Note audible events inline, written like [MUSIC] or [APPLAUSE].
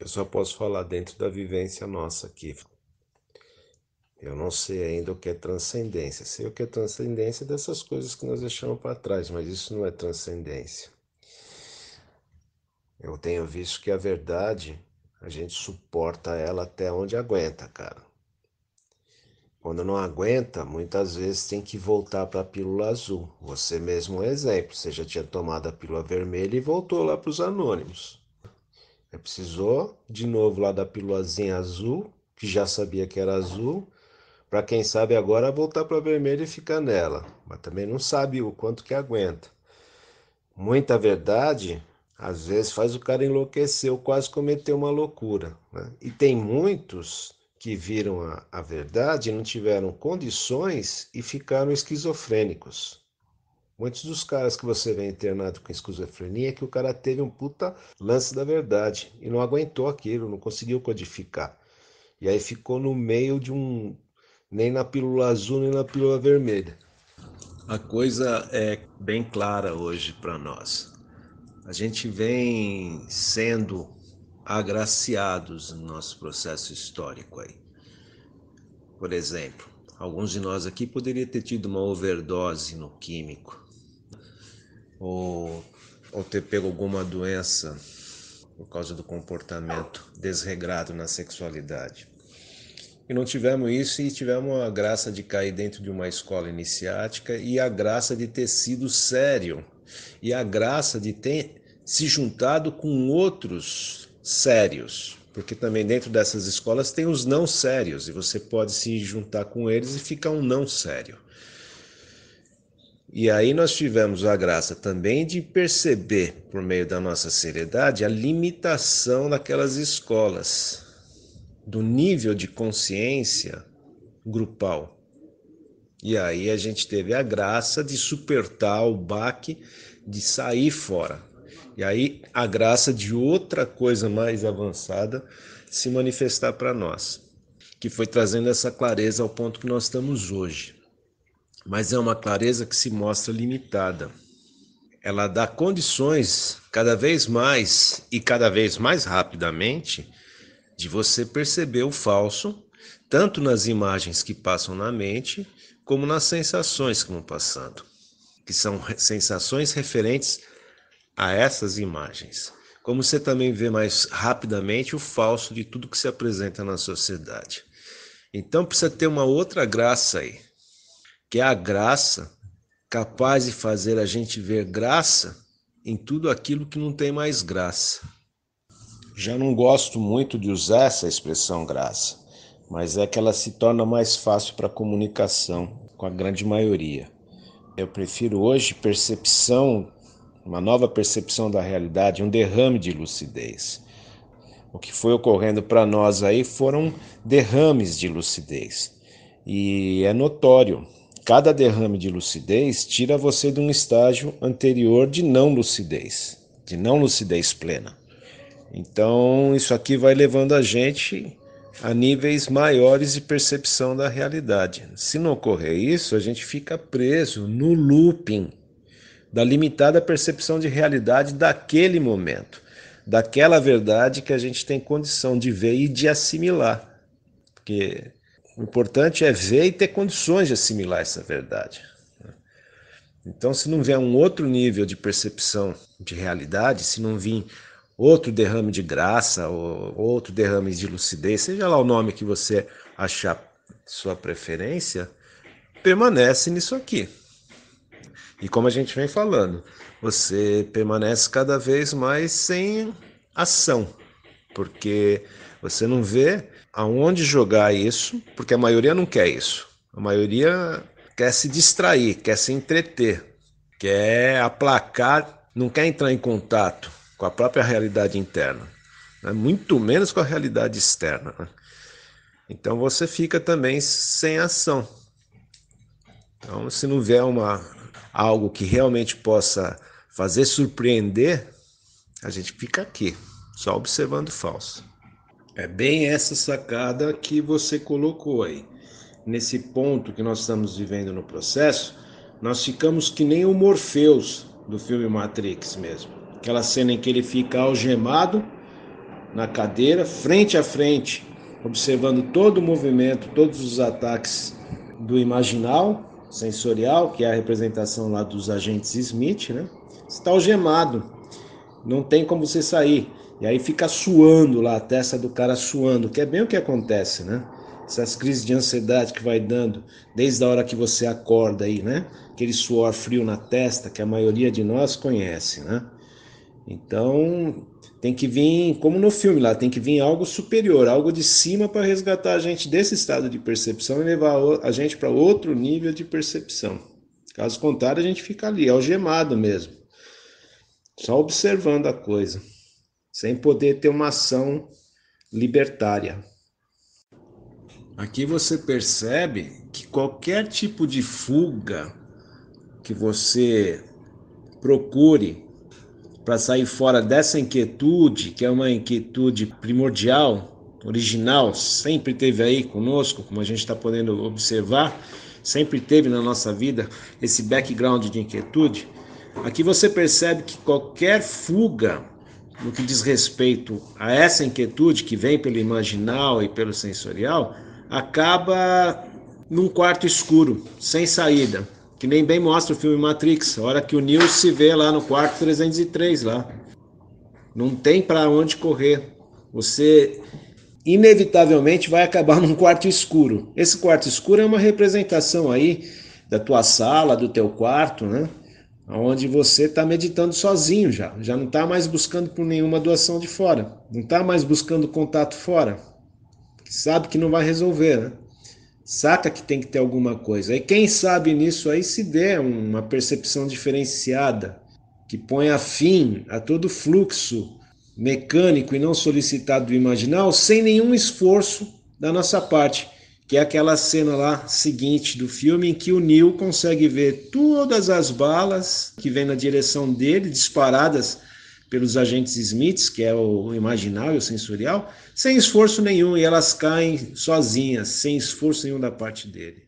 Eu só posso falar dentro da vivência nossa aqui. Eu não sei ainda o que é transcendência. Sei o que é transcendência dessas coisas que nós deixamos para trás, mas isso não é transcendência. Eu tenho visto que a verdade, a gente suporta ela até onde aguenta, cara. Quando não aguenta, muitas vezes tem que voltar para a pílula azul. Você mesmo é um exemplo, você já tinha tomado a pílula vermelha e voltou lá para os anônimos. É, precisou de novo lá da pílulazinha azul, que já sabia que era azul, para quem sabe agora voltar para vermelha e ficar nela, mas também não sabe o quanto que aguenta. Muita verdade às vezes faz o cara enlouquecer ou quase cometer uma loucura. Né? E tem muitos que viram a, a verdade não tiveram condições e ficaram esquizofrênicos. Muitos dos caras que você vê internado com esquizofrenia é que o cara teve um puta lance da verdade e não aguentou aquilo, não conseguiu codificar. E aí ficou no meio de um. nem na pílula azul, nem na pílula vermelha. A coisa é bem clara hoje para nós. A gente vem sendo agraciados no nosso processo histórico aí. Por exemplo, alguns de nós aqui poderia ter tido uma overdose no químico ou, ou ter pego alguma doença por causa do comportamento desregrado na sexualidade. E não tivemos isso e tivemos a graça de cair dentro de uma escola iniciática e a graça de ter sido sério e a graça de ter se juntado com outros sérios, porque também dentro dessas escolas tem os não sérios e você pode se juntar com eles e ficar um não sério. E aí nós tivemos a graça também de perceber, por meio da nossa seriedade, a limitação daquelas escolas, do nível de consciência grupal. E aí a gente teve a graça de supertar o baque, de sair fora. E aí a graça de outra coisa mais avançada se manifestar para nós, que foi trazendo essa clareza ao ponto que nós estamos hoje. Mas é uma clareza que se mostra limitada. Ela dá condições cada vez mais e cada vez mais rapidamente de você perceber o falso, tanto nas imagens que passam na mente, como nas sensações que vão passando, que são sensações referentes a essas imagens. Como você também vê mais rapidamente o falso de tudo que se apresenta na sociedade. Então precisa ter uma outra graça aí, que é a graça capaz de fazer a gente ver graça em tudo aquilo que não tem mais graça. Já não gosto muito de usar essa expressão graça, mas é que ela se torna mais fácil para comunicação com a grande maioria. Eu prefiro hoje percepção uma nova percepção da realidade, um derrame de lucidez. O que foi ocorrendo para nós aí foram derrames de lucidez. E é notório, cada derrame de lucidez tira você de um estágio anterior de não lucidez, de não lucidez plena. Então, isso aqui vai levando a gente a níveis maiores de percepção da realidade. Se não ocorrer isso, a gente fica preso no looping da limitada percepção de realidade daquele momento, daquela verdade que a gente tem condição de ver e de assimilar. Porque o importante é ver e ter condições de assimilar essa verdade. Então, se não vier um outro nível de percepção de realidade, se não vir outro derrame de graça, ou outro derrame de lucidez, seja lá o nome que você achar sua preferência, permanece nisso aqui. E como a gente vem falando, você permanece cada vez mais sem ação, porque você não vê aonde jogar isso, porque a maioria não quer isso. A maioria quer se distrair, quer se entreter, quer aplacar, não quer entrar em contato com a própria realidade interna, né? muito menos com a realidade externa. Né? Então você fica também sem ação. Então, se não vier uma algo que realmente possa fazer surpreender, a gente fica aqui, só observando o falso. É bem essa sacada que você colocou aí. Nesse ponto que nós estamos vivendo no processo, nós ficamos que nem o Morpheus do filme Matrix mesmo. Aquela cena em que ele fica algemado na cadeira, frente a frente, observando todo o movimento, todos os ataques do imaginal sensorial, que é a representação lá dos agentes Smith, né? está algemado, não tem como você sair. E aí fica suando lá, a testa do cara suando, que é bem o que acontece, né? Essas crises de ansiedade que vai dando desde a hora que você acorda aí, né? Aquele suor frio na testa que a maioria de nós conhece, né? Então, tem que vir, como no filme lá, tem que vir algo superior, algo de cima para resgatar a gente desse estado de percepção e levar a gente para outro nível de percepção. Caso contrário, a gente fica ali, algemado mesmo, só observando a coisa, sem poder ter uma ação libertária. Aqui você percebe que qualquer tipo de fuga que você procure para sair fora dessa inquietude, que é uma inquietude primordial, original, sempre teve aí conosco, como a gente está podendo observar, sempre teve na nossa vida esse background de inquietude. Aqui você percebe que qualquer fuga no que diz respeito a essa inquietude que vem pelo imaginal e pelo sensorial acaba num quarto escuro, sem saída. Que nem bem mostra o filme Matrix, a hora que o Neo se vê lá no quarto 303 lá. Não tem para onde correr. Você inevitavelmente vai acabar [LAUGHS] num quarto escuro. Esse quarto escuro é uma representação aí da tua sala, do teu quarto, né? Onde você está meditando sozinho já, já não está mais buscando por nenhuma doação de fora, não está mais buscando contato fora, sabe que não vai resolver, né? Saca que tem que ter alguma coisa. E quem sabe nisso aí se dê uma percepção diferenciada, que ponha fim a todo fluxo mecânico e não solicitado do imaginal, sem nenhum esforço da nossa parte, que é aquela cena lá seguinte do filme em que o Neil consegue ver todas as balas que vêm na direção dele disparadas pelos agentes Smiths, que é o imaginário, o sensorial, sem esforço nenhum, e elas caem sozinhas, sem esforço nenhum da parte dele.